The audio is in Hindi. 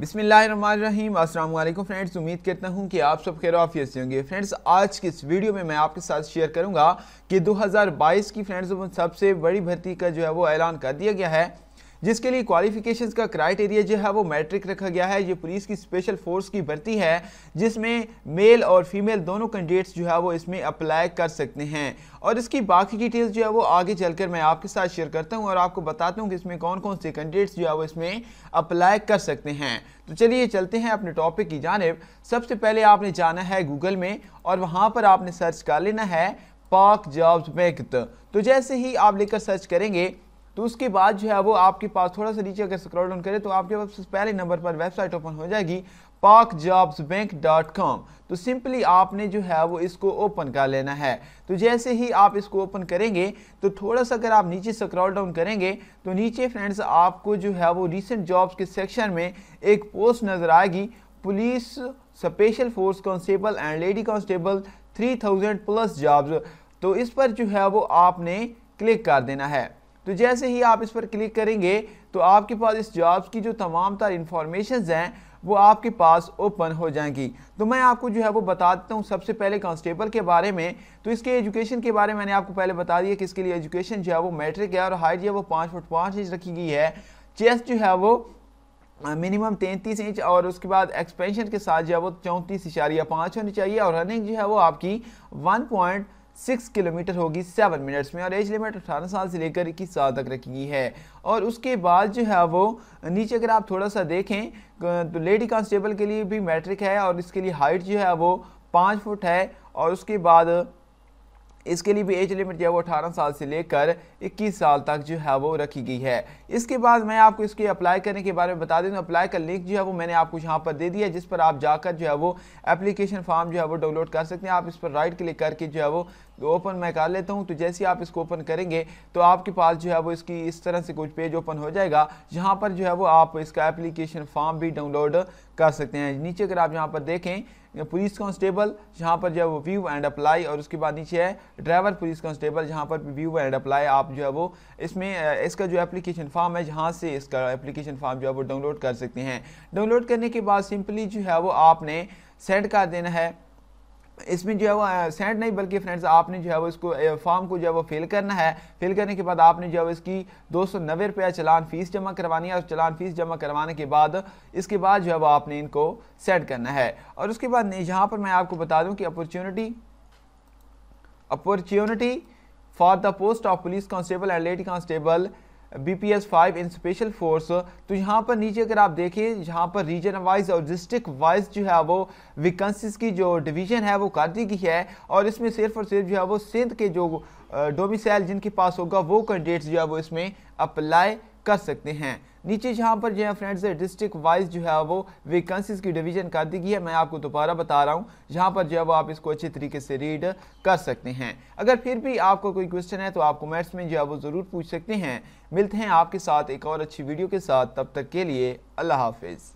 बिसमीम अल्लाम फ्रेंड्स उम्मीद करता हूँ कि आप सब खैरफियत से होंगे फ्रेंड्स आज की इस वीडियो में मैं आपके साथ शेयर करूँगा कि 2022 की फ्रेंड्स सबसे बड़ी भर्ती का जो है वो ऐलान कर दिया गया है जिसके लिए क्वालिफिकेशंस का क्राइटेरिया जो है वो मैट्रिक रखा गया है ये पुलिस की स्पेशल फोर्स की भर्ती है जिसमें मेल और फीमेल दोनों कैंडिडेट्स जो है वो इसमें अप्लाई कर सकते हैं और इसकी बाकी डिटेल्स जो है वो आगे चलकर मैं आपके साथ शेयर करता हूँ और आपको बताता हूँ कि इसमें कौन कौन से कैंडिडेट्स जो है वो इसमें अप्लाई कर सकते हैं तो चलिए चलते हैं अपने टॉपिक की जानब सबसे पहले आपने जाना है गूगल में और वहाँ पर आपने सर्च कर लेना है पाक जॉब्स बैंक तो जैसे ही आप लेकर सर्च करेंगे तो उसके बाद जो है वो आपके पास थोड़ा सा नीचे अगर स्क्रॉल डाउन करें तो आपके पास पहले नंबर पर वेबसाइट ओपन हो जाएगी पाक जॉब्स बैंक डॉट कॉम तो सिंपली आपने जो है वो इसको ओपन कर लेना है तो जैसे ही आप इसको ओपन करेंगे तो थोड़ा सा अगर आप नीचे स्क्रॉल डाउन करेंगे तो नीचे फ्रेंड्स आपको जो है वो रिसेंट जॉब्स के सेक्शन में एक पोस्ट नज़र आएगी police special force constable and lady three 3000 plus jobs तो इस पर जो है वो आपने क्लिक कर देना है तो जैसे ही आप इस पर क्लिक करेंगे तो आपके पास इस जॉब्स की जो तमाम तर इन्फॉर्मेशन हैं वो आपके पास ओपन हो जाएंगी तो मैं आपको जो है वो बता देता हूँ सबसे पहले कांस्टेबल के बारे में तो इसके एजुकेशन के बारे में मैंने आपको पहले बता दिया कि इसके लिए एजुकेशन जो है वो मैट्रिक है और हाइट जो है वो पाँच फुट पाँच इंच रखी गई है चेस्ट जो है वो मिनिमम तैंतीस इंच और उसके बाद एक्सपेंशन के साथ जो है वो चौंतीस इशारिया पाँच होनी चाहिए और रनिंग जो है वो आपकी वन पॉइंट सिक्स किलोमीटर होगी सेवन मिनट्स में और एज लिमिट अठारह साल से लेकर इक्कीस साल तक रखी गई है और उसके बाद जो है वो नीचे अगर आप थोड़ा सा देखें तो लेडी कांस्टेबल के लिए भी मैट्रिक है और इसके लिए हाइट जो है वो पाँच फुट है और उसके बाद इसके लिए भी एज लिमिट जो है वो अठारह साल से लेकर इक्कीस साल तक जो है वो रखी गई है इसके बाद मैं आपको इसके अप्लाई करने के बारे में बता दें अप्लाई का लिंक जो है वो मैंने आपको यहाँ पर दे दिया जिस पर आप जाकर जो है वो एप्लीकेशन फॉर्म जो है वो डाउनलोड कर सकते हैं आप इस पर राइट क्लिक करके जो है वो ओपन मैं कर लेता हूँ तो जैसे ही आप इसको ओपन करेंगे तो आपके पास जो है वो इसकी इस तरह से कुछ पेज ओपन हो जाएगा जहाँ पर जो है वो आप इसका एप्लीकेशन फॉर्म भी डाउनलोड कर सकते हैं नीचे अगर आप यहाँ पर देखें पुलिस कांस्टेबल जहाँ पर जो है वो व्यू एंड अप्लाई और उसके बाद नीचे है ड्राइवर पुलिस कांस्टेबल जहाँ पर व्यू एंड अप्लाई आप जो है वो इसमें इसका जो एप्लीकेशन फॉर्म है जहाँ से इसका एप्लीकेशन फॉर्म जो है वो डाउनलोड कर सकते हैं डाउनलोड करने के बाद सिंपली जो है वो आपने सेंड कर देना है इसमें जो है वो सेंड नहीं बल्कि फ्रेंड्स आपने जो है वो इसको फॉर्म को जो है वो फिल करना है फिल करने के बाद आपने जो है इसकी दो सौ नब्बे रुपया चलान फीस जमा करवानी है और चलान फीस जमा करवाने के बाद इसके बाद जो है वो आपने इनको सेट करना है और उसके बाद यहाँ पर मैं आपको बता दूँ कि opportunity opportunity for the post of police constable and lady constable B P S five in special force तो यहाँ पर नीचे अगर आप देखें यहाँ पर रीजन वाइज और डिस्ट्रिक्ट वाइज जो है वो वैकेंसीज की जो डिवीजन है वो कर दी गई है और इसमें सिर्फ और सिर्फ जो है वो सिंध के जो डोमिसाइल जिनके पास होगा वो कैंडिडेट्स जो है वो इसमें अप्लाई कर सकते हैं नीचे जहाँ पर जो है फ्रेंड्स डिस्ट्रिक्ट वाइज जो है वो वैकेंसीज की डिवीजन कर दी गई है मैं आपको दोबारा बता रहा हूँ जहाँ पर जो है वो आप इसको अच्छे तरीके से रीड कर सकते हैं अगर फिर भी आपको कोई क्वेश्चन है तो आप कमेंट्स में जो है वो ज़रूर पूछ सकते हैं मिलते हैं आपके साथ एक और अच्छी वीडियो के साथ तब तक के लिए अल्लाह हाफिज़